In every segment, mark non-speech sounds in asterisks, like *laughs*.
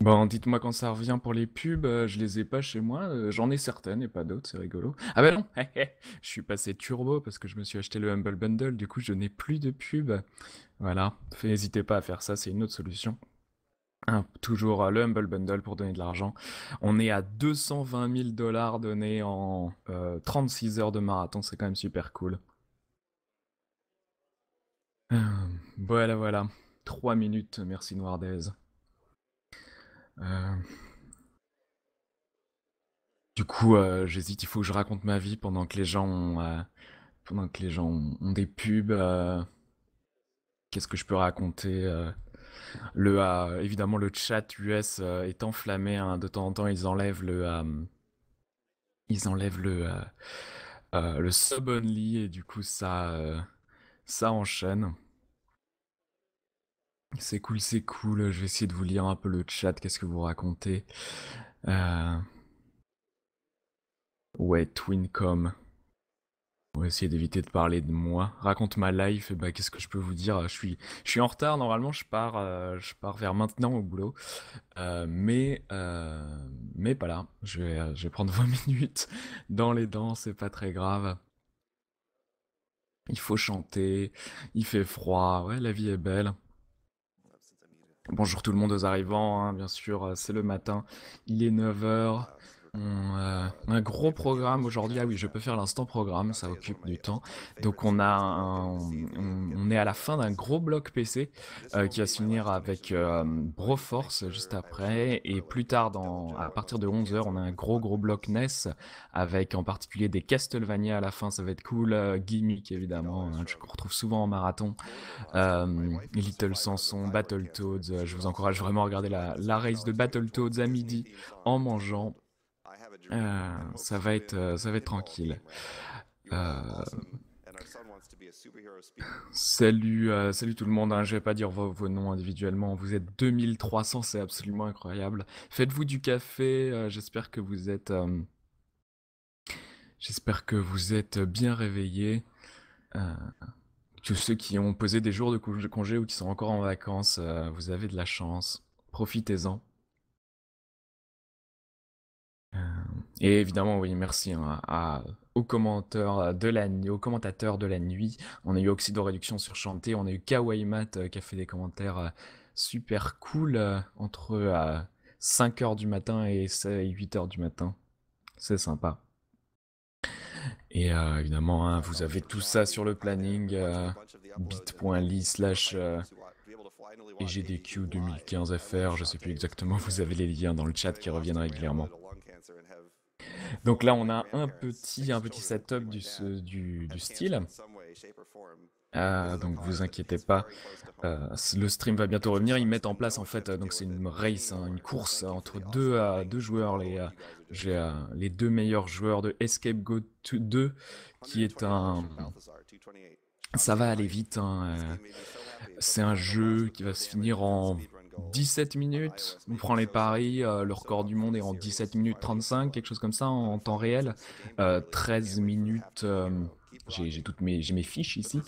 Bon, dites-moi quand ça revient pour les pubs, euh, je les ai pas chez moi, euh, j'en ai certaines et pas d'autres, c'est rigolo. Ah ben non, *laughs* je suis passé turbo parce que je me suis acheté le Humble Bundle, du coup je n'ai plus de pubs. Voilà, n'hésitez pas à faire ça, c'est une autre solution. Hein, toujours euh, le Humble Bundle pour donner de l'argent. On est à 220 000 dollars donnés en 36 heures de marathon, c'est quand même super cool. Voilà, voilà. 3 minutes, merci Noirdez. Euh, du coup, euh, j'hésite. Il faut que je raconte ma vie pendant que les gens ont, euh, pendant que les gens ont, des pubs. Qu'est-ce que je peux raconter Le évidemment le chat US est enflammé hein. de temps en temps. Ils enlèvent le ils enlèvent le le sub only et du coup ça ça enchaîne. C'est cool, c'est cool. Je vais essayer de vous lire un peu le chat. Qu'est-ce que vous racontez euh, Ouais, Twincom. On va essayer d'éviter de parler de moi. Raconte ma life. Bah, qu'est-ce que je peux vous dire je suis, je suis en retard. Normalement, je pars, euh, je pars vers maintenant au boulot. Euh, mais, mais pas là. Je vais, je vais prendre 20 *laughs* minutes dans les dents. C'est pas très grave. Il faut chanter. Il fait froid. Ouais, la vie est belle. Bonjour tout le monde aux arrivants, hein. bien sûr, euh, c'est le matin, il est 9h. Euh, un gros programme aujourd'hui. Ah oui, je peux faire l'instant programme, ça occupe du temps. Donc on a, on, est à la fin d'un gros bloc PC euh, qui va se finir avec euh, Broforce juste après et plus tard, à partir de 11 h on a un gros gros bloc NES avec en particulier des Castlevania à la fin. Ça va être cool, gimmick évidemment, hein, je retrouve souvent en marathon. Little Samson, Battletoads. Je vous encourage vraiment à regarder la, la race de Battletoads à midi en mangeant. Euh, ça va être, euh, ça va être tranquille. Euh, salut, salut tout le monde. Hein. Je vais pas dire vos, noms individuellement. Vous êtes 2300, c'est absolument incroyable. Faites-vous du café. J'espère que vous êtes, j'espère que vous êtes bien réveillés. Tous ceux qui ont posé des jours de congé ou qui sont encore en vacances, vous avez de la chance. Profitez-en. Et évidemment, oui, merci hein, aux, commentateurs de la, aux commentateurs de la nuit. On a eu Oxydo Réduction sur Chanté, on a eu Kawaii euh, qui a fait des commentaires euh, super cool euh, entre 5h du matin et 8h du matin. C'est sympa. Et évidemment, hein, vous avez tout ça sur le planning bit.ly slash EGDQ 2015 FR. Je ne sais plus exactement, vous avez les liens dans le chat qui reviennent régulièrement. Donc là, on a un petit, un petit setup du, du, du style. Euh, donc vous inquiétez pas, euh, le stream va bientôt revenir. Ils mettent en place en fait, euh, donc c'est une race, hein, une course hein, entre deux, euh, deux joueurs, les, les deux meilleurs joueurs de Escape Go 2, qui est un, ça va aller vite. Hein, c'est un jeu qui va se finir en 17 minutes. On prend les paris, euh, le record du monde est en 17 minutes 35, quelque chose comme ça en, temps réel. 13 euh, minutes. Euh, j'ai toutes mes, mes fiches ici.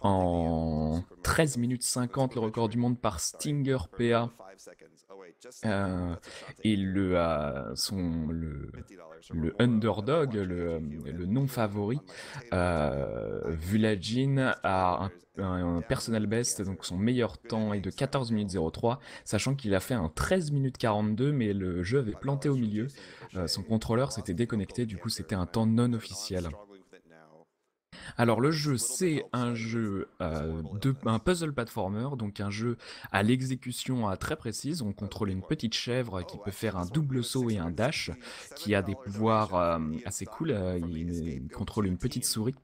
En 13 minutes 50, le record du monde par Stinger PA. Euh, et le, son, le, le underdog, le, non-favori, euh, a un, personal best, donc son meilleur temps est de 14 minutes 03, sachant qu'il a fait un 13 minutes 42, mais le jeu avait planté au milieu. Euh, son contrôleur s'était déconnecté, du coup c'était un temps non officiel. Alors le jeu, c'est un jeu, euh, de, un puzzle platformer, donc un jeu à l'exécution très précise. On contrôle une petite chèvre qui peut faire un double saut et un dash, qui a des pouvoirs assez cool. Il, contrôle une petite souris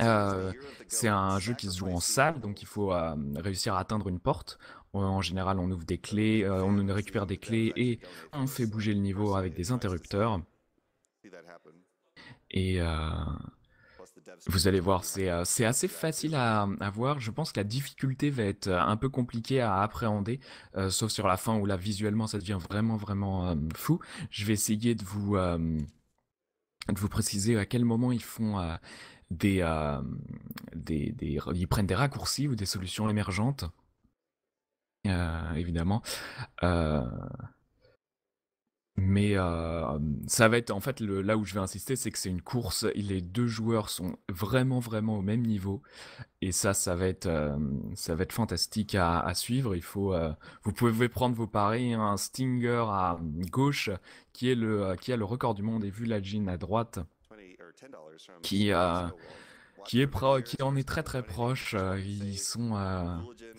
euh, c'est un jeu qui se joue en salle, donc il faut euh, réussir à atteindre une porte. En général, on ouvre des clés, on récupère des clés et on fait bouger le ah, niveau avec des interrupteurs. Et vous allez voir, c'est euh, assez facile à, voir. Je pense que la difficulté va être euh, un peu compliquée à appréhender, euh, sauf sur la fin où là visuellement ça devient vraiment vraiment fou. Je vais essayer de vous de vous préciser à quel moment ils font des, des, des ils prennent des raccourcis ou des solutions émergentes. évidemment. Mais euh, ça va être en fait le, là où je vais insister, c'est que c'est une course. Les deux joueurs sont vraiment vraiment au même niveau, et ça, ça va être euh, ça va être fantastique à, suivre. Il faut, euh, vous pouvez prendre vos paris, un hein. Stinger à gauche qui est le qui a le record du monde et vu la jean à droite qui qui, est pro, qui en est très très proche. Ils sont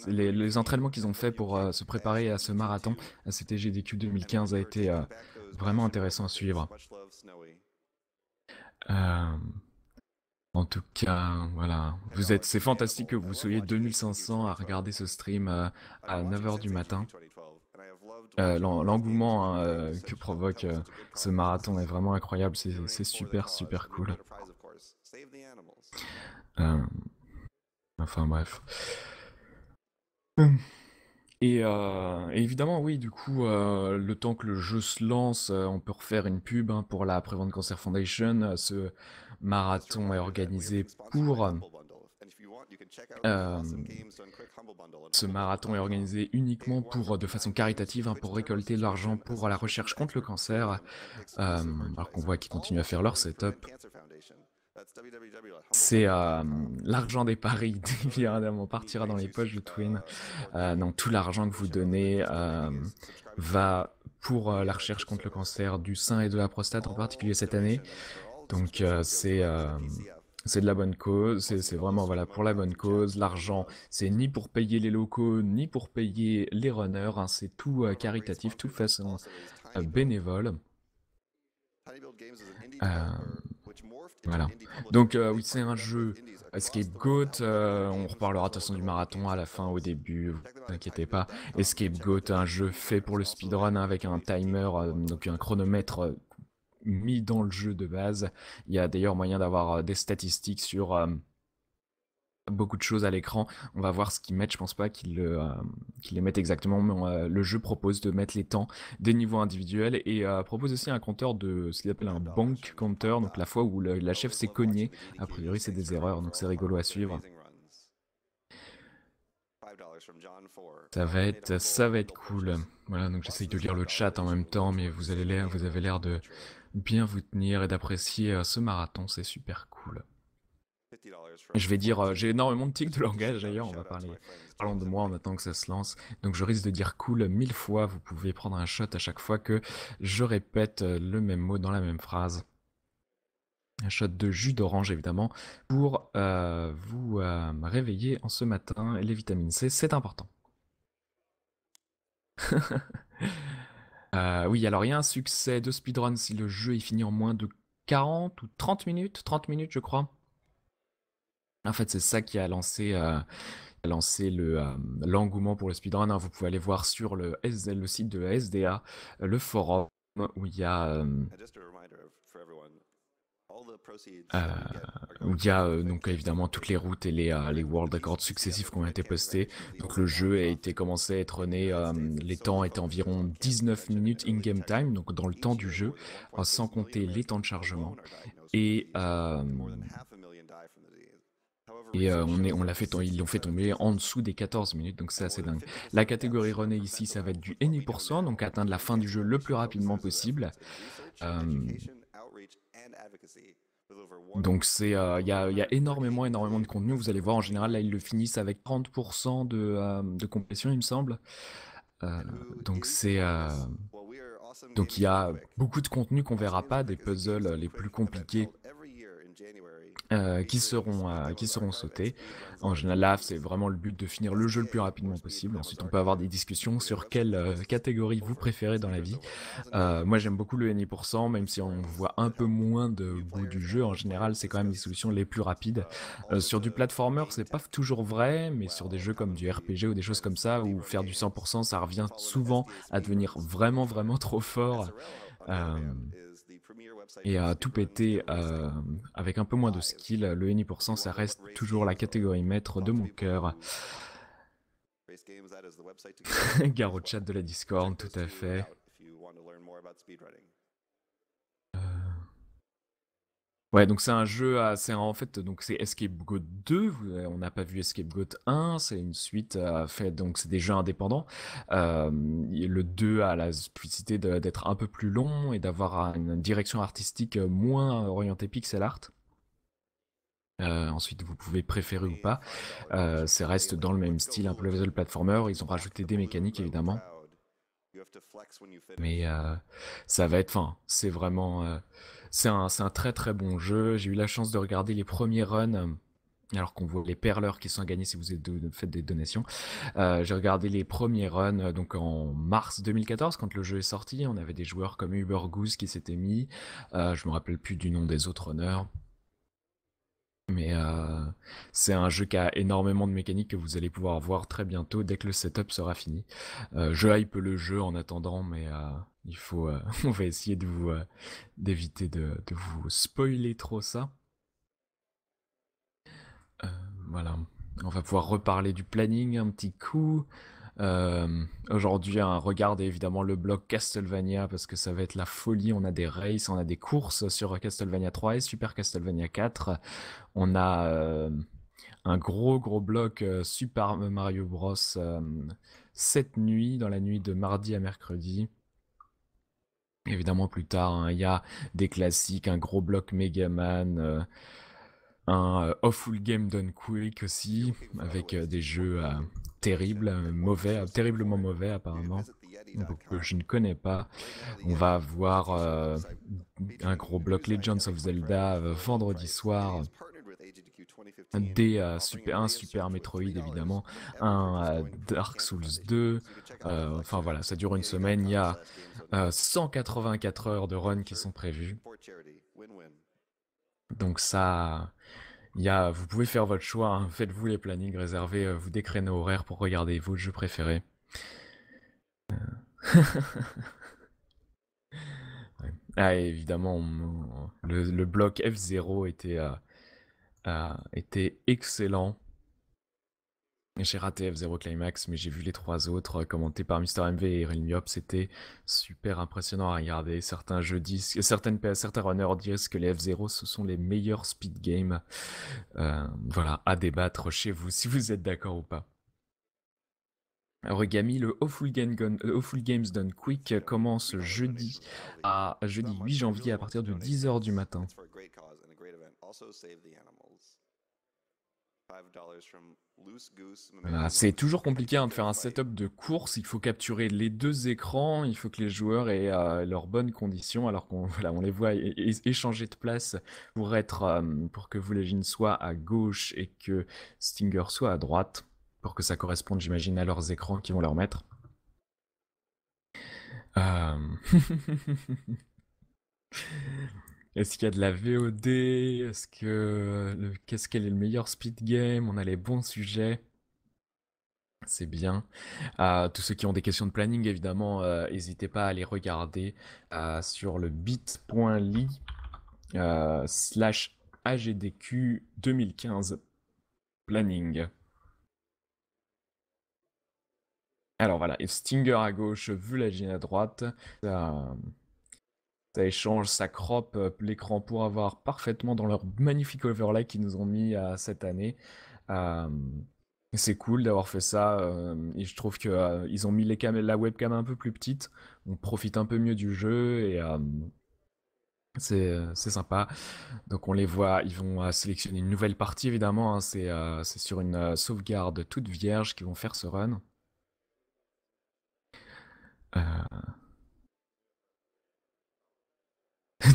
les, entraînements qu'ils ont fait pour se préparer à ce marathon, à 2015 a été vraiment intéressant à suivre. Euh, en tout cas, voilà. Vous êtes, c'est fantastique que vous soyez 2500 à regarder ce stream euh, à 9h du matin. Euh, l'engouement hein, que provoque ce marathon est vraiment incroyable. C'est super, super cool. enfin bref. Euh, et, évidemment, oui, du coup, euh, le temps que le jeu se lance, euh, on peut refaire une pub hein, pour la Prevent Cancer Foundation. Ce marathon est organisé pour. ce marathon est organisé uniquement pour, de façon caritative hein, pour récolter de l'argent pour la recherche contre le cancer. alors qu'on voit qu'ils continuent à faire leur setup. E, c'est euh, l'argent des paris, *laughs* évidemment, partira dans les poches de Twin. Euh, donc tout l'argent que vous donnez euh, va pour la recherche contre le cancer du sein et de la prostate, en particulier cette année. Donc c'est c'est de la bonne cause, c'est vraiment voilà pour la bonne cause. L'argent, c'est ni pour payer les locaux, ni pour payer les runners, hein. c'est tout caritatif, tout façon euh, bénévole. Voilà. Donc euh, oui, c'est un jeu euh, Escape Goat, euh, on reparlera de toute façon du marathon à la fin, au début, vous inquiétez pas. Escape Goat, un jeu fait pour le speedrun hein, avec un timer, donc un chronomètre mis dans le jeu de base. Il y a d'ailleurs moyen d'avoir des statistiques sur beaucoup de choses à l'écran. On va voir ce qu'ils mettent. Je pense pas qu'ils euh, les mettent exactement, mais euh, le jeu propose de mettre les temps des niveaux individuels et euh, propose aussi un compteur de ce qu'il appelle un bank counter, donc la fois où la chef s'est cognée. A priori, c'est des erreurs, donc c'est rigolo à suivre. Ça va être, ça va être cool. Voilà, donc j'essaye de lire le chat en même temps, mais vous, allez vous avez l'air de bien vous tenir et d'apprécier ce marathon, c'est super cool. Je vais dire, euh, j'ai énormément de tics de langage d'ailleurs, on va parler. Parlons de moi en attendant que ça se lance. Donc je risque de dire cool mille fois, vous pouvez prendre un shot à chaque fois que je répète euh, le même mot dans la même phrase. Un shot de jus d'orange évidemment, pour euh, vous réveiller en ce matin. Les vitamines C, c'est important. *laughs* oui, alors il y a un succès de speedrun si le jeu est fini en moins de 40 ou 30 minutes, 30 minutes je crois. En fait, c'est ça qui a lancé, euh, le, euh, l'engouement pour le speedrun. Hein. Vous pouvez aller voir sur le, site de la SDA, le forum où il y a, euh, il y a donc évidemment toutes les routes et les, world records successifs qui ont été postés. Donc le jeu a été commencé à être né, les temps étaient environ 19 minutes in-game time, donc dans le temps du jeu, sans compter les temps de chargement. Et, et euh, on est, on l'a fait, ils l'ont fait tomber en dessous des 14 minutes, donc c'est assez dingue. La catégorie René ici, ça va être du N% donc atteindre la fin du jeu le plus rapidement possible. Euh, donc c'est, euh, il y, a énormément, énormément de contenu. Vous allez voir, en général, là ils le finissent avec 30% de, de, compression, il me semble. donc c'est donc il y a beaucoup de contenu qu'on verra pas, des puzzles les plus compliqués euh, qui seront euh, qui seront sautés. En général, là, c'est vraiment le but de finir le jeu le plus rapidement possible. Ensuite, on peut avoir des discussions sur quelle euh, catégorie vous préférez dans la vie. moi, j'aime beaucoup le N.I.%, même si on voit un peu moins de goût du jeu. En général, c'est quand même les solutions les plus rapides. sur du platformer, c'est pas toujours vrai, mais sur des jeux comme du RPG ou des choses comme ça, où faire du 100%, ça revient souvent à devenir vraiment vraiment trop fort et à euh, tout péter euh, avec un peu moins de ah, skill, le NI%, ça reste toujours la catégorie maître de mon cœur. *laughs* Gare chat de la Discord, tout à fait. Ouais, donc c'est un jeu, assez en fait donc c'est Escape Goat 2. Euh, on n'a pas vu Escape Goat 1, c'est une suite à fait donc c'est des jeux indépendants. le 2 a la spécificité d'être un peu plus long et d'avoir une direction artistique euh, moins orientée pixel art. Euh, ensuite, vous pouvez préférer ou pas. Euh, ça reste dans le même style, un peu puzzle platformer. Ils ont rajouté des mécaniques évidemment, mais ça va être, enfin, c'est vraiment c'est un, très très bon jeu. J'ai eu la chance de regarder les premiers runs. Euh, alors qu'on voit les perleurs qui sont gagnés si vous faites des donations. Euh, j'ai regardé les premiers runs euh, donc en mars 2014 quand le jeu est sorti. On avait des joueurs comme Uber Goose qui s'étaient mis. je je me rappelle plus du nom des autres runners. Mais euh, c'est un jeu qui a énormément de mécaniques que vous allez pouvoir voir très bientôt dès que le setup sera fini. Euh, je hype le jeu en attendant, mais euh, il faut, *laughs* on va essayer de vous d'éviter de, de, vous spoiler trop ça. voilà, on va pouvoir reparler du planning un petit coup. Euh, aujourd'hui, regardez évidemment le bloc Castlevania parce que ça va être la folie. On a des races, on a des courses sur Castlevania 3 et Super Castlevania 4. On a euh, un gros gros bloc euh, Super Mario Bros. cette nuit, dans la nuit de mardi à mercredi. Évidemment plus tard, hein, il y a des classiques, un gros bloc Mega Man. Un euh, Awful Game Done Quick aussi, avec euh, des jeux euh, terribles, mauvais, terriblement mauvais apparemment. Donc, je ne connais pas. On va avoir un gros bloc Legends of Zelda vendredi soir. Des, super, un Super Metroid évidemment, un Dark Souls 2, enfin voilà, ça dure une semaine, il y a 184 heures de run qui sont prévues. Donc ça, il vous pouvez faire votre choix, hein. faites-vous les plannings, réservez euh, vous des créneaux horaires pour regarder vos jeux préférés. Euh. *laughs* ah, évidemment, le, bloc F0 était, euh, était excellent. J'ai raté F0 Climax, mais j'ai vu les trois autres euh, commentés par Mister MV et Iril C'était super impressionnant à regarder. Certains jeux disent, euh, certaines, certains runners disent que les F0, ce sont les meilleurs speed games. Euh, voilà, à débattre chez vous, si vous êtes d'accord ou pas. Origami, le Awful, Awful, Games Done Quick commence jeudi, à, jeudi 8 janvier à partir de 10h du matin c'est toujours compliqué hein, de faire un setup de course. Il faut capturer les deux écrans. Il faut que les joueurs aient euh, leurs bonnes conditions. Alors qu'on *laughs* on les voit échanger de place pour être, euh, pour que Voulagine soit à gauche et que Stinger soit à droite, pour que ça corresponde, j'imagine, à leurs écrans qu'ils vont leur mettre. Euh... *laughs* Est-ce qu'il y a de la VOD Est-ce que euh, qu'est-ce qu'elle est le meilleur speed game On a les bons sujets. C'est bien. Euh, tous ceux qui ont des questions de planning, évidemment, euh, n'hésitez pas à les regarder sur le bit.ly slash AGDQ 2015 planning. Alors voilà, et Stinger à gauche, Vulagine à droite ça échange, ça crop euh, l'écran pour avoir parfaitement dans leur magnifique overlay qu'ils nous ont mis euh, cette année. c'est cool d'avoir fait ça. et je trouve qu'ils euh, ils ont mis la webcam un peu plus petite. On profite un peu mieux du jeu et c'est sympa. Donc on les voit, ils vont sélectionner une nouvelle partie évidemment. Hein. c'est sur une sauvegarde toute vierge qu'ils vont faire ce run.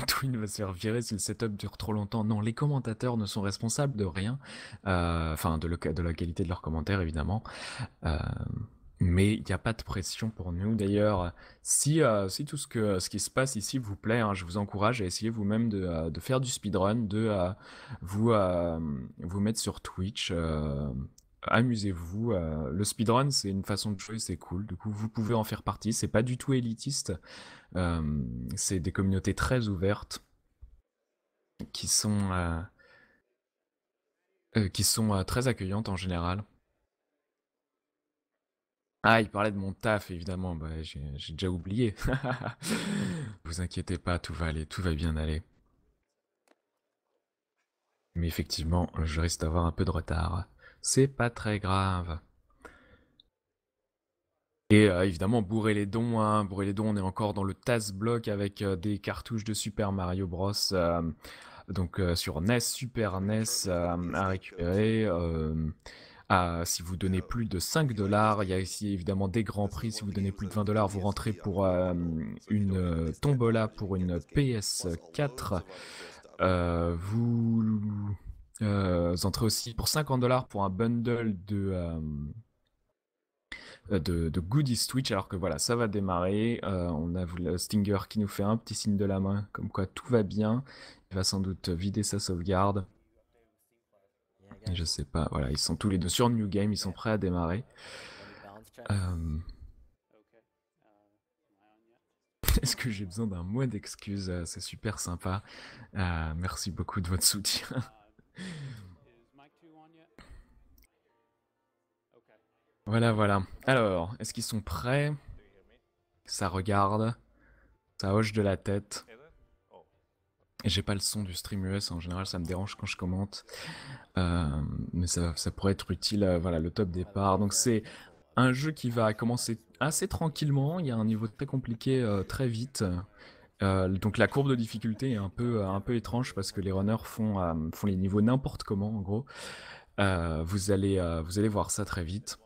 Twin va se faire virer si le setup dure trop longtemps. Non, les commentateurs ne sont responsables de rien. Euh, enfin, de, la qualité de leurs commentaires, évidemment. Euh, mais il n'y a pas de pression pour nous. D'ailleurs, euh, si, tout ce, que, ce qui se passe ici vous plaît, hein, je vous encourage à essayer vous-même de, faire du speedrun, de vous mettre sur Twitch, amusez-vous. Euh, le speedrun, c'est une façon de jouer, c'est cool. Du coup, vous pouvez en faire partie. C'est pas du tout élitiste. Euh, c'est des communautés très ouvertes qui sont euh, qui sont très accueillantes en général. Ah, il parlait de mon taf, évidemment. Bah, j'ai déjà oublié. *laughs* vous inquiétez pas, tout va aller, tout va bien aller. Mais effectivement, je risque d'avoir un peu de retard c'est pas très grave. Et euh, évidemment, bourrer les dons, hein, bourrer les dons, on est encore dans le TAS bloc avec euh, des cartouches de Super Mario Bros. Euh, donc sur NES, Super NES à récupérer. si vous donnez plus de 5 dollars, il y a ici évidemment des grands prix. Si vous donnez plus de 20 dollars, vous rentrez pour une tombola pour une PS4. vous vous euh, entrez aussi pour 50 dollars pour un bundle de, euh, euh, de, goodies Twitch. Alors que voilà, ça va démarrer. on a le Stinger qui nous fait un petit signe de la main, comme quoi tout va bien. Il va sans doute vider sa sauvegarde. je sais pas, voilà, ils sont tous les deux sur New Game, ils sont prêts à démarrer. *laughs* Est-ce que j'ai besoin d'un mois d'excuses C'est super sympa. merci beaucoup de votre soutien. Voilà, voilà. Alors, est-ce qu'ils sont prêts Ça regarde. Ça hoche de la tête. J'ai pas le son du stream US en général, ça me dérange quand je commente. Euh, mais ça, pourrait être utile, euh, voilà, le top départ. Donc c'est un jeu qui va commencer assez tranquillement, il y a un niveau très compliqué euh, très vite. Euh, donc la courbe de difficulté est un peu, euh, un peu étrange parce que les runners font, euh, font les niveaux n'importe comment en gros. vous, allez, vous allez voir ça très vite.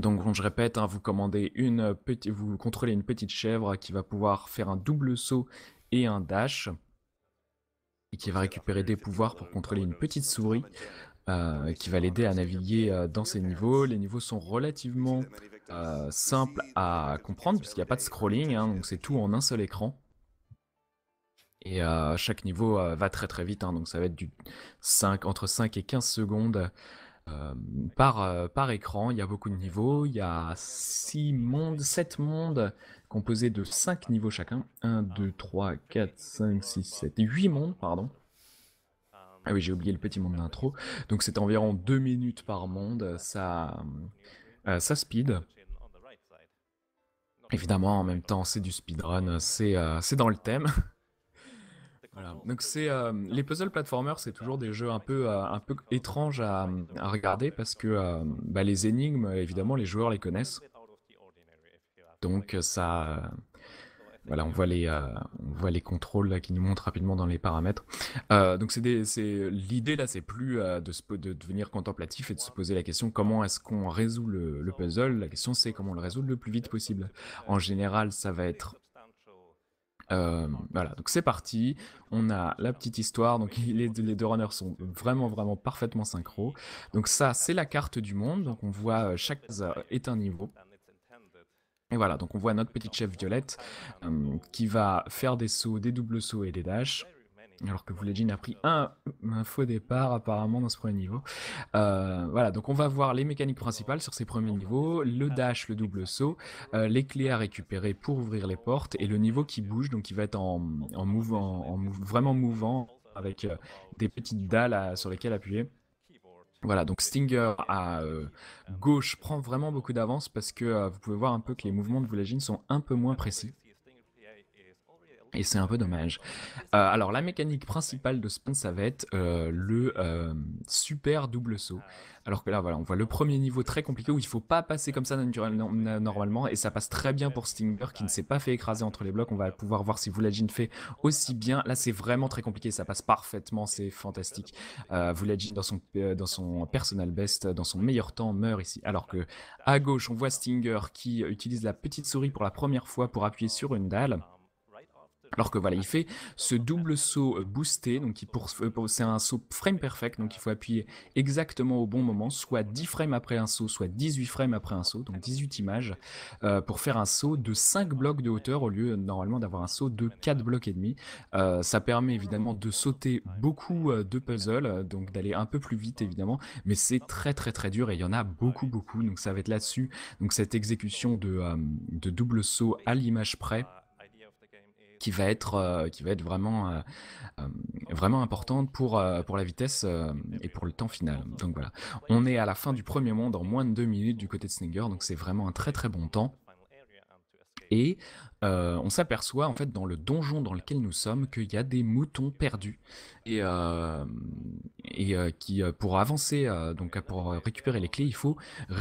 Donc je répète, hein, vous commandez une petite, vous contrôlez une petite chèvre qui va pouvoir faire un double saut et un dash et qui va récupérer des pouvoirs pour contrôler une petite souris. Euh, qui va l'aider à naviguer euh, dans ces niveaux. Les niveaux sont relativement euh, simples à comprendre puisqu'il n'y a pas de scrolling, hein, donc c'est tout en un seul écran. Et euh, chaque niveau va très très vite, hein, donc ça va être du 5, entre 5 et 15 secondes par, par écran. Il y a beaucoup de niveaux, il y a 6 mondes, 7 mondes composés de 5 niveaux chacun. 1, 2, 3, 4, 5, 6, 7, 8 mondes, pardon. Ah oui, j'ai oublié le petit monde d'intro. Donc c'est environ deux minutes par monde, ça, euh, ça speed. Évidemment, en même temps, c'est du speedrun, c'est euh, dans le thème. *laughs* Donc c'est euh, les puzzles platformers, c'est toujours des jeux un peu un peu étranges à, regarder parce que bah, les énigmes, évidemment, les joueurs les connaissent. Donc ça voilà, on voit les, euh, on voit les contrôles qui nous montrent rapidement dans les paramètres. Euh, donc c'est l'idée là, c'est plus euh, de, de, devenir contemplatif et de se poser la question comment est-ce qu'on résout le, puzzle. La question c'est comment on le résout le plus vite possible. En général, ça va être voilà, donc c'est parti. On a la petite histoire. Donc *laughs* les, les, deux runners sont vraiment vraiment parfaitement synchro. Donc ça, c'est la carte du monde. Donc on voit chaque est un niveau. Et voilà, donc on voit notre petite chef violette euh, qui va faire des sauts, des doubles sauts et des dashs. Alors que vous il a pris un, faux départ apparemment dans ce premier niveau. Euh, voilà, donc on va voir les mécaniques principales sur ces premiers niveaux, le dash, le double saut, euh, les clés à récupérer pour ouvrir les portes et le niveau qui bouge, donc il va être en, mouvant, en, vraiment mouvant avec des petites dalles sur lesquelles appuyer. Voilà, donc Stinger à euh, gauche prend vraiment beaucoup d'avance parce que euh, vous pouvez voir un peu que les mouvements de Voulagine sont un peu moins précis. Et c'est un peu dommage. Euh, alors la mécanique principale de Spawn, ça va être euh, le euh, super double saut. Alors que là, voilà, on voit le premier niveau très compliqué où il faut pas passer comme ça normalement. Et ça passe très bien pour Stinger qui ne s'est pas fait écraser entre les blocs. On va pouvoir voir si Vulagin fait aussi bien. Là, c'est vraiment très compliqué. Ça passe parfaitement. C'est fantastique. Euh, dans son, dans son personal best, dans son meilleur temps, meurt ici. Alors que à gauche, on voit Stinger qui utilise la petite souris pour la première fois pour appuyer sur une dalle. Alors que voilà, il fait ce double saut euh, boosté, donc euh, c'est un saut frame perfect, donc il faut appuyer exactement au bon moment, soit 10 frames après un saut, soit 18 frames après un saut, donc 18 images, euh, pour faire un saut de 5 blocs de hauteur au lieu normalement d'avoir un saut de 4 blocs et demi. ça permet évidemment de sauter beaucoup de puzzles, donc d'aller un peu plus vite évidemment, mais c'est très très très dur et il y en a beaucoup beaucoup, donc ça va être là-dessus, donc cette exécution de, de double saut à l'image près qui va être, euh, qui va être vraiment, euh, euh, vraiment importante pour, pour la vitesse eh et pour le temps final. Donc voilà, on est à la fin du premier monde en moins de deux minutes du côté de Sninger, donc c'est vraiment un très très bon temps. Et on s'aperçoit en fait dans le donjon dans lequel nous sommes qu'il y a des moutons perdus et, et qui pour avancer donc pour récupérer les clés il faut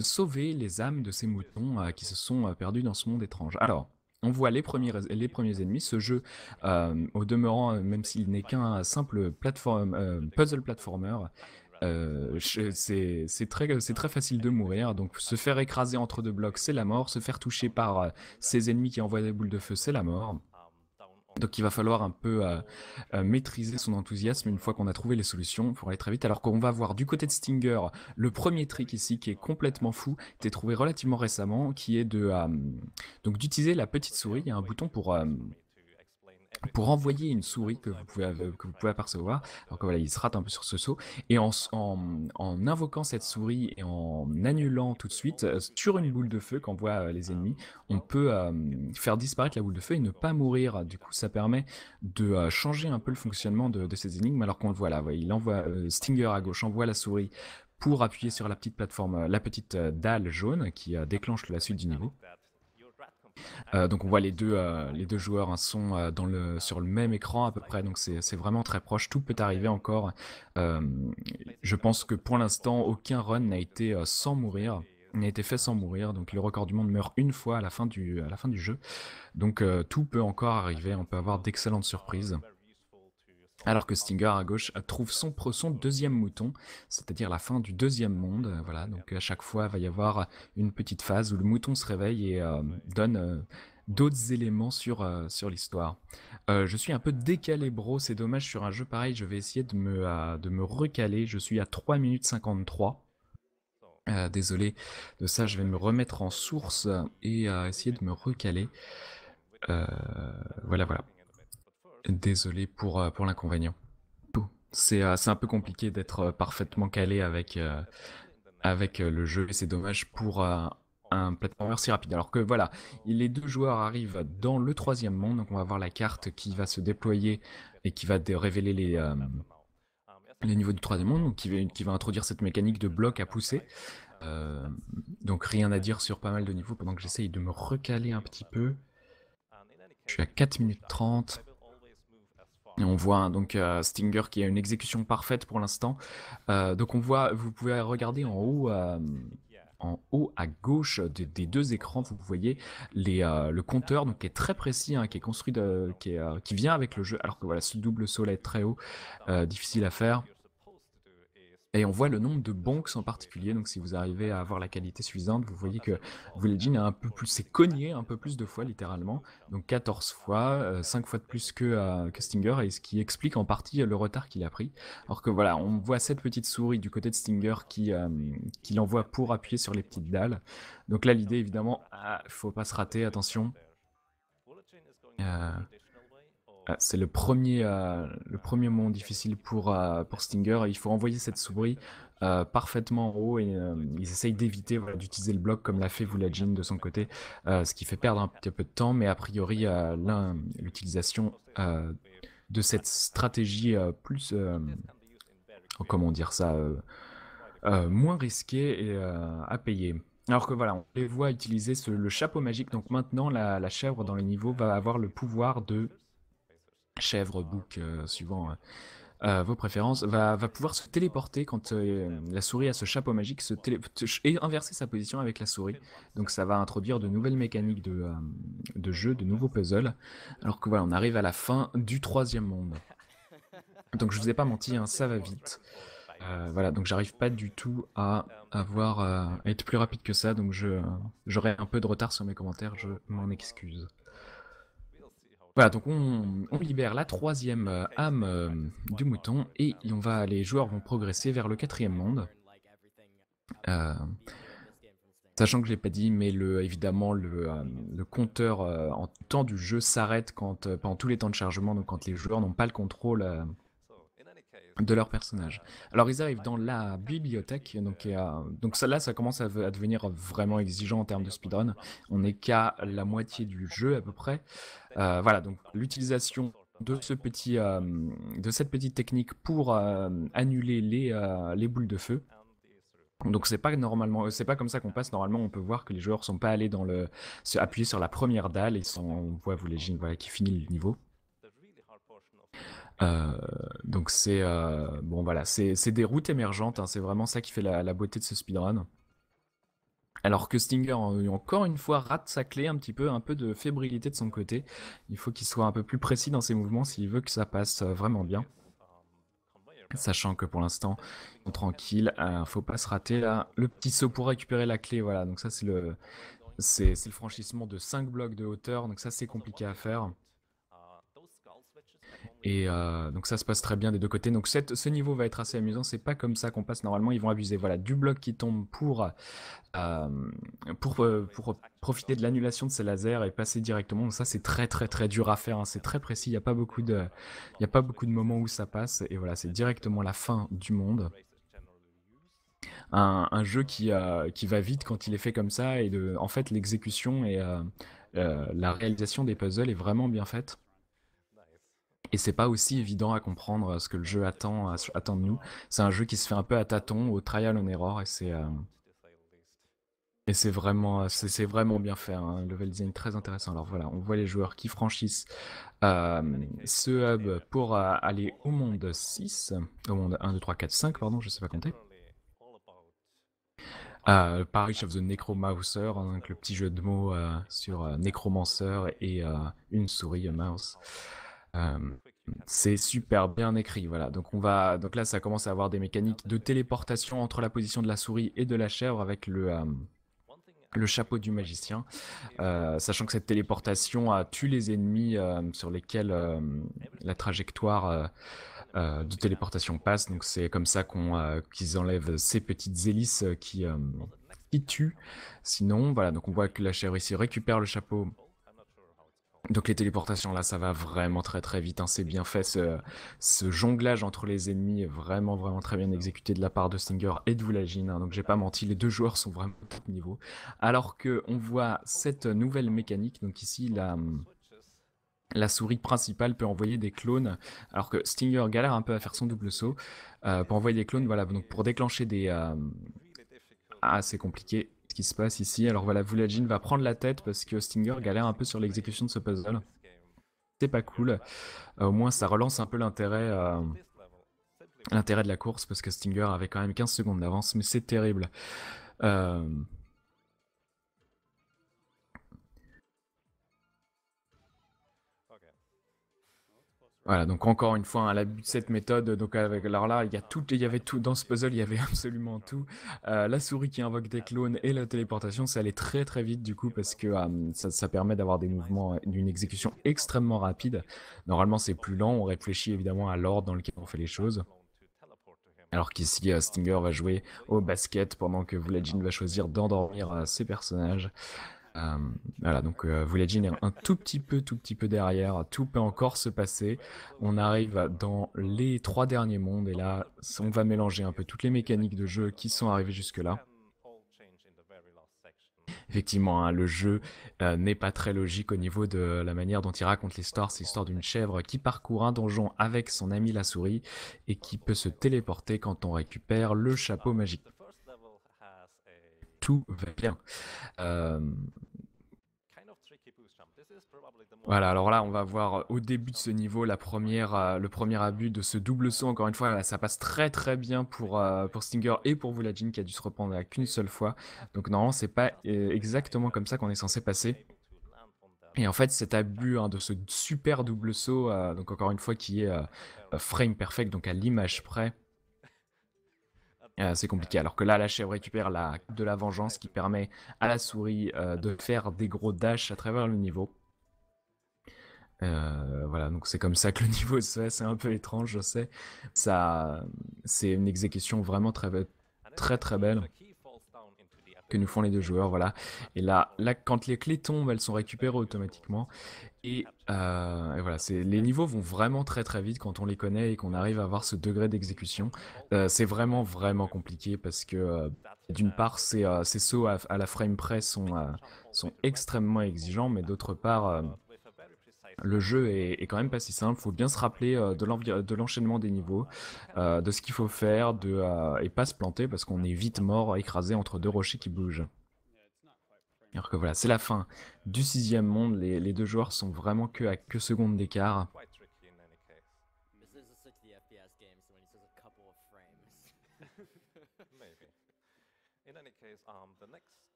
sauver les âmes de ces moutons qui se sont perdus dans ce monde étrange. Alors on voit les premiers, les premiers ennemis. Ce jeu, euh, au demeurant, euh, même s'il n'est qu'un simple euh, puzzle platformer, c'est très, très, facile de mourir. Donc se faire écraser entre deux blocs, c'est la mort. Se faire toucher par ses ennemis qui envoient des boules de feu, c'est la mort. Donc il va falloir un peu euh, euh, maîtriser son enthousiasme une fois qu'on a trouvé les solutions pour aller très vite. Alors qu'on va voir du côté de Stinger le premier trick ici qui est complètement fou, qui est trouvé relativement récemment, qui est de euh, donc d'utiliser la petite souris. Il y a un bouton pour pour envoyer une souris que vous pouvez, que vous pouvez apercevoir. Alors voilà, il se rate un peu sur ce saut. Et en, en, invoquant cette souris et en annulant tout de suite, euh, sur une boule de feu qu'envoient euh, les ennemis, on peut euh, faire disparaître la boule de feu et ne pas mourir. Du coup, ça permet de changer un peu le fonctionnement de, ces énigmes alors qu'on le voit là. il envoie Stinger à gauche, envoie la souris pour appuyer sur la petite plateforme, la petite dalle jaune qui déclenche la suite du niveau. Euh, donc on voit les deux, euh, les deux joueurs hein, sont euh, sur le même écran à peu près, donc c'est vraiment très proche. Tout peut arriver encore. je pense que pour l'instant, aucun run n'a été sans mourir n'a été fait sans mourir, donc le record du monde meurt une fois à la fin du, à la fin du jeu. Donc tout peut encore arriver, on peut avoir d'excellentes surprises. Alors que Stinger à gauche trouve son, son deuxième mouton, c'est-à-dire la fin du deuxième monde. Euh, voilà, donc à chaque fois, il va y avoir une petite phase où le mouton se réveille et euh, donne euh, d'autres éléments sur, sur l'histoire. je suis un peu décalé, bro, c'est dommage sur un jeu pareil, je vais essayer de me, de me recaler. Je suis à 3 minutes 53. désolé de ça, je vais me remettre en source et essayer de me recaler. voilà, voilà. Désolé pour, euh, pour l'inconvénient. Euh, c'est un peu compliqué d'être euh, parfaitement calé avec, avec le jeu et c'est dommage pour un platformer si rapide. Alors que voilà, les deux joueurs arrivent dans le troisième monde, donc on va voir la carte qui va se déployer et qui va révéler les, les niveaux du troisième monde, donc qui, va, qui va introduire cette mécanique de bloc à pousser. donc rien à dire sur pas mal de niveaux pendant que j'essaye de me recaler un petit peu. Je suis à 4 minutes 30 on voit hein, donc euh, Stinger qui a une exécution parfaite pour l'instant. Euh, donc on voit, vous pouvez regarder en haut. Euh, à gauche des deux écrans, vous voyez le compteur donc, qui est très précis, hein, qui est construit, qui, vient avec le jeu, alors que voilà, ce double soleil très haut, difficile à faire. Et on voit le nombre de bonks en particulier. Donc, si vous arrivez à avoir la qualité suffisante, vous voyez que Vuelegin a un peu plus, s'est cogné un peu plus de fois littéralement. Donc, 14 fois, 5 euh, fois de plus euh, que, Stinger, et ce qui explique en partie euh, le retard qu'il a pris. Alors que voilà, on voit cette petite souris du côté de Stinger qui, qui l'envoie pour appuyer sur les petites dalles. Donc là, l'idée évidemment, ne ah, faut pas se rater, attention. Euh, euh, c'est le premier, euh, le premier moment difficile pour, euh, pour Stinger. Il faut envoyer cette souris parfaitement en haut et ils essayent d'éviter d'utiliser le bloc comme l'a fait Vulajin de son côté, ce qui fait perdre un petit peu de temps, mais a priori, l'utilisation de cette stratégie plus. Oh, comment dire ça moins risquée et à payer. Alors que voilà, on les voit utiliser le chapeau magique, donc maintenant la, la chèvre dans le niveau va avoir le pouvoir de chèvre, bouc, euh, suivant euh, euh, vos préférences, va, pouvoir se téléporter quand la souris a ce chapeau magique et inverser sa position avec la souris. Donc ça va introduire de nouvelles mécaniques de, jeu, de nouveaux puzzles. Alors que voilà, on arrive à la fin du troisième monde. Donc je vous ai pas menti, hein, ça va vite. voilà, donc j'arrive pas du tout à être plus rapide que ça, donc j'aurai un peu de retard sur mes commentaires, je m'en excuse. Voilà, donc on, libère la troisième euh, âme euh, du mouton et on va, les joueurs vont progresser vers le quatrième monde. Euh, sachant que je l'ai pas dit, mais le, évidemment le, compteur en temps du jeu s'arrête quand pendant tous les temps de chargement, donc quand les joueurs n'ont pas le contrôle de leur personnage. Alors ils arrivent dans la bibliothèque, donc, et, donc ça, là ça commence à, à, devenir vraiment exigeant en termes de speedrun. On n'est qu'à la moitié du jeu à peu près. Euh, voilà, donc l'utilisation euh, de, cette petite technique pour euh, annuler les, boules de feu. Donc c'est pas normalement, c'est pas comme ça qu'on passe. Normalement, on peut voir que les joueurs sont pas allés dans le, se appuyer sur la première dalle et on voit vous les voilà qui finit le niveau. donc c'est bon voilà, c'est des routes émergentes. Hein. c'est vraiment ça qui fait la, la beauté de ce speedrun. Alors que Stinger, euh, encore une fois, rate sa clé un petit peu, un peu de fébrilité de son côté. Il faut qu'il soit un peu plus précis dans ses mouvements s'il veut que ça passe euh, vraiment bien. Sachant que pour l'instant, tranquille, ne euh, faut pas se rater là. Le petit saut pour récupérer la clé, voilà. Donc ça, c'est le, c'est, le franchissement de 5 blocs de hauteur, donc ça, c'est compliqué à faire. Et euh, donc ça se passe très bien des deux côtés. Donc cette, ce niveau va être assez amusant. C'est pas comme ça qu'on passe normalement. Ils vont abuser. Voilà, du bloc qui tombe pour euh, pour, euh, pour profiter de l'annulation de ces lasers et passer directement. Donc ça c'est très très très dur à faire. Hein. C'est très précis. Il n'y a pas beaucoup de il y a pas beaucoup de moments où ça passe. Et voilà, c'est directement la fin du monde. Un, un jeu qui qui va vite quand il est fait comme ça et de en fait l'exécution et la réalisation des puzzles est vraiment bien faite. Et c'est pas aussi évident à comprendre euh, ce que le jeu euh, attend, de nous. C'est un jeu qui se fait un peu à tâtons, au trial on error, euh, et c'est vraiment c'est vraiment bien fait. Un hein. level design très intéressant. Alors voilà, on voit les joueurs qui franchissent ce hub pour aller au monde 6, au monde 1, 2, 3, 4, 5, pardon, je ne sais pas compter. Euh, Parish of the Necromouser, hein, le petit jeu de mots sur Necromancer nécromanceur et une souris mouse. Euh, c'est super bien écrit, voilà. Donc on va, donc là ça commence à avoir des mécaniques de téléportation entre la position de la souris et de la chèvre avec le euh, le chapeau du magicien, euh, sachant que cette téléportation a tue les ennemis sur lesquels la trajectoire de téléportation passe. Donc c'est comme ça qu'on qu'ils enlèvent ces petites hélices qui qui tuent. Sinon, voilà, donc on voit que la chèvre ici récupère le chapeau donc les téléportations, là, ça va vraiment très très vite. Hein. C'est bien fait. Ce, jonglage entre les ennemis est vraiment vraiment très bien exécuté de la part de Stinger et de Vulagine. Hein. Donc j'ai pas menti, les deux joueurs sont vraiment au top niveau. Alors que on voit cette nouvelle mécanique. Donc ici, la, souris principale peut envoyer des clones, alors que Stinger galère un peu à faire son double saut, euh, pour envoyer des clones, voilà, donc pour déclencher des... Euh, ah, c'est compliqué qui se passe ici. Alors voilà, Vulagin va prendre la tête parce que Stinger galère un peu sur l'exécution de ce puzzle. C'est pas cool. Euh, au moins, ça relance un peu l'intérêt euh, l'intérêt de la course parce que Stinger avait quand même 15 secondes d'avance, mais c'est terrible. Euh, Voilà, donc encore une fois, hein, la, cette méthode, donc avec, alors là, il y, a tout, il y avait tout, dans ce puzzle, il y avait *laughs* absolument tout. Euh, la souris qui invoque des clones et la téléportation, ça allait très très vite du coup, parce que euh, ça, permet d'avoir des mouvements, euh, d'une exécution extrêmement rapide. Normalement, c'est plus lent, on réfléchit évidemment à l'ordre dans lequel on fait les choses. Alors qu'ici, Stinger va jouer au basket pendant que Vladimir va choisir d'endormir ses personnages. Euh, voilà, donc euh, vous l'avez un tout petit peu, tout petit peu derrière. Tout peut encore se passer. On arrive dans les trois derniers mondes et là, on va mélanger un peu toutes les mécaniques de jeu qui sont arrivées jusque-là. Effectivement, hein, le jeu euh, n'est pas très logique au niveau de la manière dont il raconte l'histoire. C'est l'histoire d'une chèvre qui parcourt un donjon avec son ami la souris et qui peut se téléporter quand on récupère le chapeau magique va bien. Euh, voilà, alors là, on va voir euh, au début de ce niveau la première, euh, le premier abus de ce double saut. Encore une fois, ça passe très très bien pour, pour Stinger et pour jean qui a dû se reprendre qu'une seule fois. Donc normalement, c'est pas exactement comme ça qu'on est censé passer. Et en fait, cet abus hein, de ce super double saut, donc encore une fois qui est frame perfect, donc à l'image près, euh, c'est compliqué. Alors que là, la chèvre récupère la, de la vengeance qui permet à la souris euh, de faire des gros dashs à travers le niveau. Euh, voilà, donc c'est comme ça que le *laughs* niveau se fait. C'est un peu étrange, je sais. Ça, c'est une exécution vraiment très, très très belle que nous font les deux joueurs. Voilà. Et là, là quand les clés tombent, elles sont récupérées automatiquement. Et, euh, voilà c'est les niveaux vont vraiment très très vite quand on les connaît et qu'on arrive à voir ce degré d'exécution. Euh, c'est vraiment vraiment compliqué parce que euh, d'une part, c'est ces sauts à, la frame près sont, sont extrêmement exigeants, mais d'autre part le jeu est, quand même pas si simple. Il faut bien se rappeler euh, de l'enchaînement des niveaux, euh, de ce qu'il faut faire, euh, et pas se planter parce qu'on est vite mort, écrasé entre deux rochers qui bougent. Alors que voilà, c'est la fin du sixième monde. Les, deux joueurs sont vraiment que à que secondes d'écart.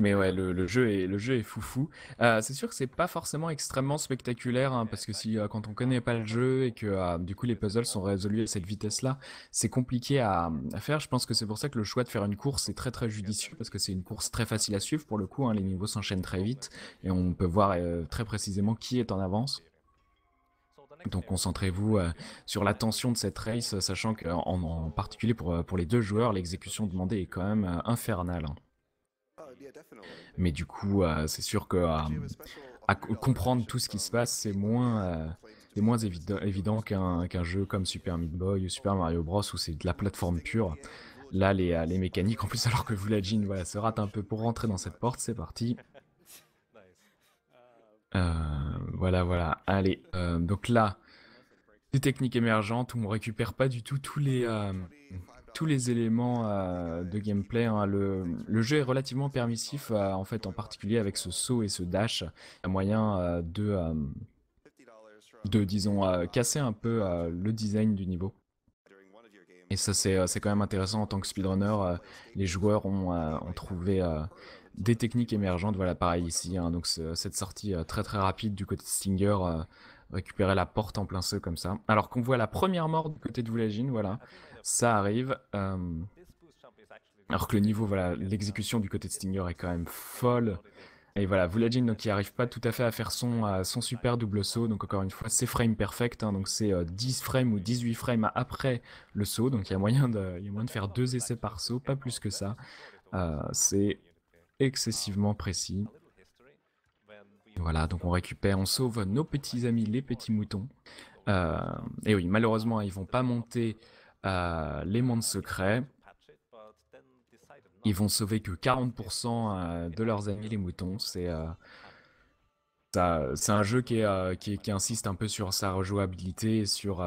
Mais ouais, le, jeu est le jeu foufou. Euh, c'est sûr que c'est pas forcément extrêmement spectaculaire hein, parce que si euh, quand on connaît pas le jeu et que euh, du coup les puzzles sont résolus à cette vitesse-là, c'est compliqué à, faire. Je pense que c'est pour ça que le choix de faire une course est très très judicieux parce que c'est une course très facile à suivre pour le coup. Hein. les niveaux s'enchaînent très vite et on peut voir très précisément qui est en avance. Donc concentrez-vous sur l'attention de cette race, sachant qu'en en particulier pour, les deux joueurs, l'exécution demandée est quand même infernale. Hein. Mais du coup, euh, c'est sûr que euh, à comprendre tout ce qui se passe, c'est moins euh, moins évident, évident qu'un jeu comme Super Meat Boy ou Super Mario Bros où c'est de la plateforme pure. Là, les, les mécaniques, en plus, *laughs* alors que vous, jean voilà, se rate un peu pour rentrer dans cette porte, c'est parti. voilà, voilà. Allez, donc là, des techniques émergentes où on récupère pas du tout tous les, tous les éléments euh, de gameplay. Hein. Le, le, jeu est relativement permissif, euh, en fait, en particulier avec ce saut et ce dash. un moyen euh, de, de, disons, casser un peu le design du niveau. Et ça, c'est quand même intéressant en tant que speedrunner. les joueurs ont, ont trouvé des techniques émergentes. Voilà, pareil ici. Hein. donc, cette sortie très très rapide du côté de Stinger récupérer la porte en plein saut comme ça. Alors qu'on voit la première mort du côté de Voulagine, voilà ça arrive. Euh, alors que le niveau, voilà, l'exécution du côté de Stinger est quand même folle. Et voilà, Vulagin donc, qui n'arrive pas tout à fait à faire son, euh, son super double saut, donc encore une fois, c'est frame perfect, hein. donc c'est 10 euh, frames ou 18 frames après le saut, donc il y a moyen de, faire deux essais par saut, pas plus que ça. c'est excessivement précis. Voilà, donc on récupère, on sauve nos petits amis, les petits moutons. et oui, malheureusement, ils vont pas monter les mondes secrets. Ils vont sauver que 40% euh, de leurs amis les moutons. C'est euh, c'est un jeu euh, qui, insiste un peu sur sa rejouabilité et sur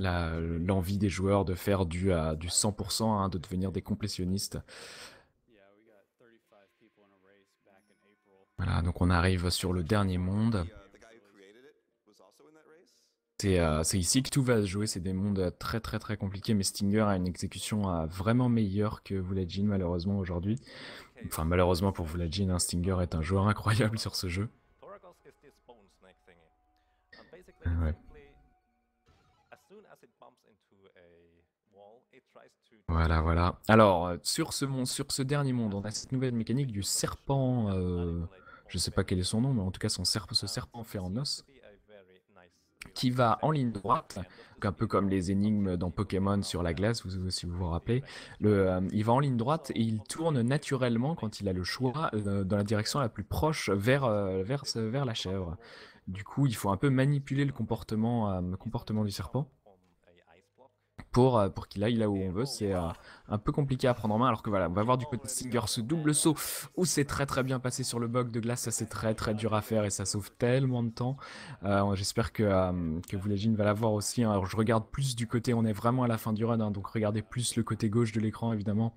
l'envie des joueurs de faire du, 100%, hein, de devenir des complétionnistes. Voilà, donc on arrive sur le dernier monde. Euh, c'est ici que tout va se jouer. C'est des mondes euh, très très très compliqués, mais Stinger a une exécution euh, vraiment meilleure que Vulajin, malheureusement aujourd'hui. Enfin malheureusement pour Vulajin, hein, Stinger est un joueur incroyable sur ce jeu. Ah, voilà, voilà. Alors, sur ce, sur ce dernier monde, on a cette nouvelle mécanique du serpent, Je je sais pas quel est son nom, mais en tout cas son ce serpent fait en os, qui va en ligne droite, un peu comme les énigmes dans Pokémon sur la glace, si vous vous rappelez. Le, euh, il va en ligne droite et il tourne naturellement quand il a le choix euh, dans la direction la plus proche euh, vers, vers la chèvre. Du coup, il faut un peu manipuler le comportement, le comportement du serpent. Euh, pour, qu'il aille là où on veut. C'est euh, un peu compliqué à prendre en main. Alors que voilà, on va voir du côté de ce double saut où c'est très très bien passé sur le bug de glace. Ça c'est très très dur à faire et ça sauve tellement de temps. Euh, j'espère que, vous que va voir aussi. Hein. Alors je regarde plus du côté, on est vraiment à la fin du run, hein. donc regardez plus le côté gauche de l'écran évidemment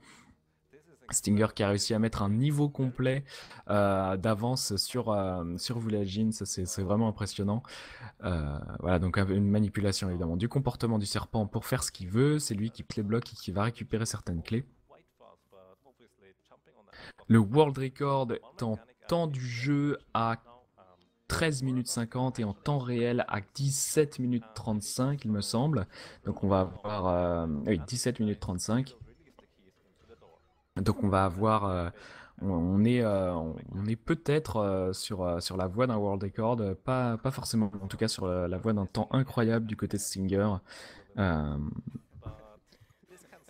Stinger qui a réussi à mettre un niveau complet euh, d'avance sur, euh, c'est vraiment impressionnant. Euh, voilà, donc une manipulation évidemment du comportement du serpent pour faire ce qu'il veut, c'est lui qui clé bloque et qui va récupérer certaines clés. Le world record est en temps du jeu à 13 minutes 50 et en temps réel à 17 minutes 35 il me semble. Donc on va avoir 17 euh, minutes 35. Donc on va avoir euh, on est, euh, on est peut-être euh, sur, sur la voie d'un world record, pas, pas forcément, en tout cas sur la, voie d'un temps incroyable du côté de Stinger.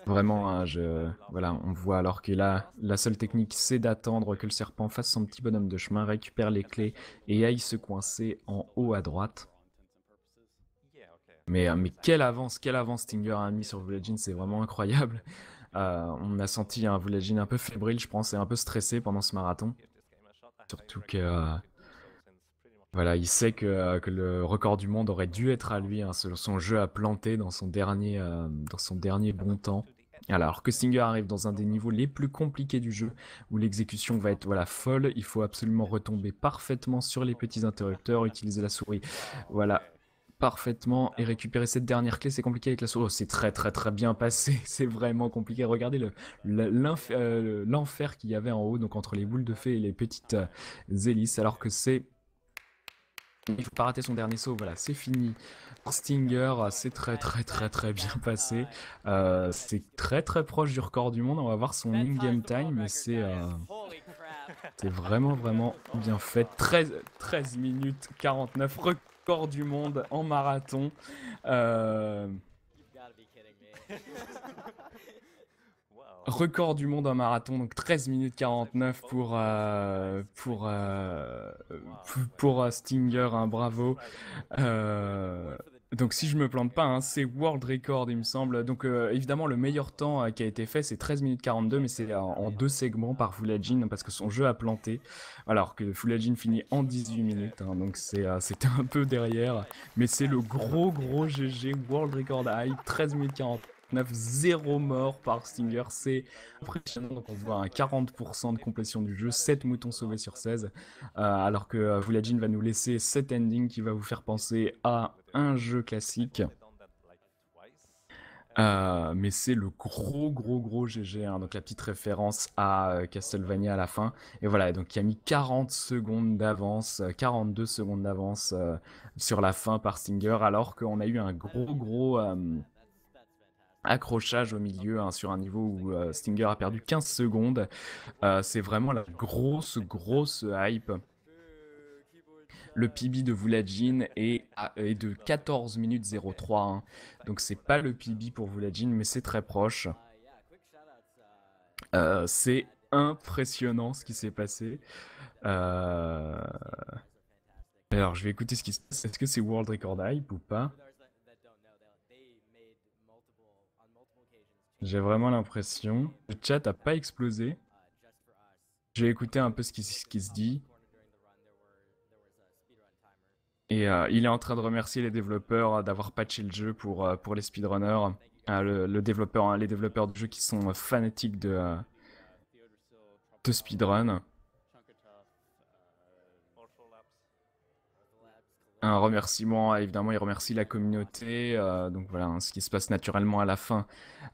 vraiment, hein, je, voilà, on voit alors que là, la seule technique, c'est d'attendre que le serpent fasse son petit bonhomme de chemin, récupère les clés et aille se coincer en haut à droite. Mais, mais quelle avance, quelle avance Stinger a mis sur village c'est vraiment incroyable. Euh, on a senti un Voulagine un peu fébrile, je pense, et un peu stressé pendant ce marathon. Surtout que. Euh, voilà, il sait euh, que, le record du monde aurait dû être à lui. Hein, son jeu a planté dans son dernier, dans son dernier bon temps. Alors que Singer arrive dans un des niveaux les plus compliqués du jeu, où l'exécution va être voilà, folle, il faut absolument retomber parfaitement sur les petits interrupteurs, utiliser la souris, voilà, parfaitement et récupérer cette dernière clé. C'est compliqué avec la souris. Oh, c'est très très très bien passé. *laughs* C'est vraiment compliqué. Regardez euh, le, l'enfer qu'il y avait en haut, donc entre les boules de fées et les petites euh, hélices, alors que c'est... Il faut pas rater son dernier saut, voilà, c'est fini. Stinger, c'est très très très très bien passé. Euh, c'est très très proche du record du monde. On va voir son in-game time, mais c'est c'est vraiment vraiment bien fait. 13, 13 minutes 49 records du monde en marathon. Euh, record du monde en marathon, donc 13 minutes 49 euh, euh, pour, pour, pour, Stinger, hein, bravo. Euh, donc si je me plante pas, hein, c'est world record il me semble. Donc euh, évidemment le meilleur temps euh, qui a été fait c'est 13 minutes 42 mais c'est en, deux segments par Fulajin hein, parce que son jeu a planté alors que Fulajin finit en 18 minutes hein. donc c'est euh, c'était un peu derrière mais c'est le gros gros GG world record high 13 minutes 42 9, 0 mort par Stinger, c'est impressionnant. Donc on voit un 40% de complétion du jeu, 7 moutons sauvés sur 16, euh, alors que euh, Voulajin va nous laisser cet ending qui va vous faire penser à un jeu classique. Euh, mais c'est le gros, gros, gros GG. Hein. donc la petite référence à Castlevania à la fin. Et voilà, donc il a mis 40 secondes d'avance, 42 secondes d'avance sur la fin par Stinger, alors qu'on a eu un gros, gros accrochage au milieu hein, sur un niveau où euh, Stinger a perdu 15 secondes. Euh, c'est vraiment la grosse, grosse hype. Le PB de vouladjin est, de 14 minutes 03. Hein. Donc c'est pas le PB pour vouladjin, mais c'est très proche. Euh, c'est impressionnant ce qui s'est passé. Alors je vais écouter ce qui se passe. Est-ce que c'est World Record Hype ou pas J'ai vraiment l'impression. Le chat n'a pas explosé. J'ai écouté un peu ce qui, se dit. Et euh, il est en train de remercier les développeurs euh, d'avoir patché le jeu pour, euh, pour les speedrunners. le, développeur, hein, les développeurs de jeux qui sont fanatiques de, de speedrun. un remerciement, évidemment, il remercie la communauté. Euh, donc voilà, hein, ce qui se passe naturellement à la fin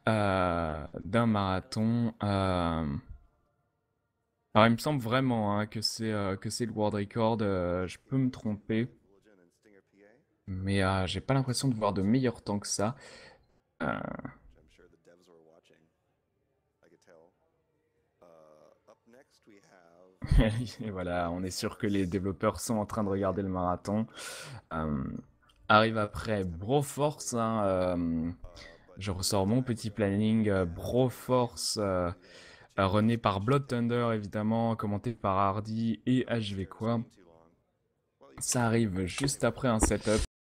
euh, d'un marathon. Euh. Alors, il me semble vraiment hein, que c'est que c'est le world record. je peux me tromper, mais j'ai pas l'impression de voir de meilleur temps que ça. *laughs* Et voilà, on est sûr que les développeurs sont en train de regarder le marathon. Euh, arrive après Broforce. Hein, euh, je ressors mon petit planning. Euh, Broforce, rené par Blood Thunder, évidemment, commenté par Hardy et HV quoi. Ça arrive juste après un setup.